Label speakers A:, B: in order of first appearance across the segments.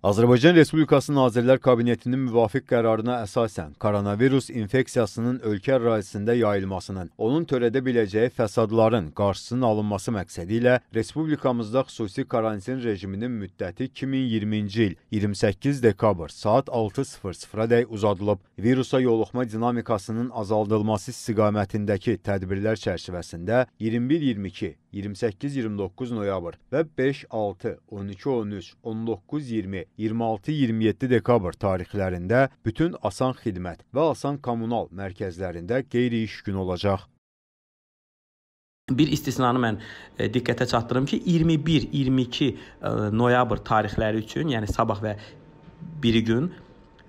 A: Azərbaycan Respublikası Nazirlər Kabinetinin müvafiq qərarına əsasən koronavirus infeksiyasının ölkə ərazisində yayılmasının, onun törədə biləcəyi fəsadların qarşısının alınması məqsədi ilə Respublikamızda xüsusi karantin rejiminin müddəti 2020-ci il 28 dekabr saat 6.00-dək uzadılıb. Virusa yoluxma dinamikasının azaldılması istiqamətindəki tədbirlər çərçivəsində 21-22, 28-29 noyabr və 5-6, 12-13, 19-20, 26-27 dekabr tarixlərində bütün Asan xidmət və Asan kommunal mərkəzlərində qeyri-iş günü olacaq.
B: Bir istisnanı mən e, diqqətə çatdırım ki, 21-22 e, noyabr tarixləri üçün, yəni sabah və biri gün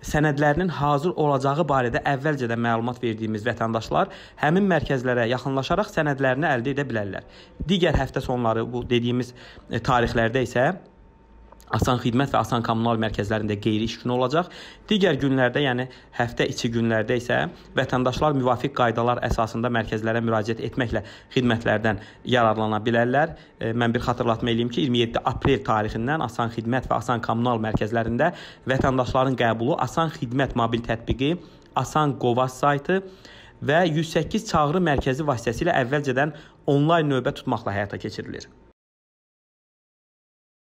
B: sənədlərinin hazır olacağı barədə əvvəlcədən məlumat verdiyimiz vətəndaşlar həmin mərkəzlərə yaxınlaşaraq sənədlərini əldə edə bilərlər. Digər həftə sonları bu dediyimiz e, tarixlərdə isə Asan xidmət və Asan kommunal mərkəzlərində qeyri-iş günü olacaq. Digər günlərdə, yəni həftə içi günlərdə isə vətəndaşlar müvafiq qaydalar əsasında mərkəzlərə müraciət etməklə xidmətlərdən yararlana bilərlər. E, mən bir xatırlatma eləyim ki, 27 aprel tarixindən Asan xidmət və Asan kommunal mərkəzlərində vətəndaşların qəbulu Asan xidmət mobil tətbiqi, Asan Qovas saytı və 108 çağrı mərkəzi vasitəsilə əvvəlcədən onlayn növbə tutmaqla həyata keçirilir.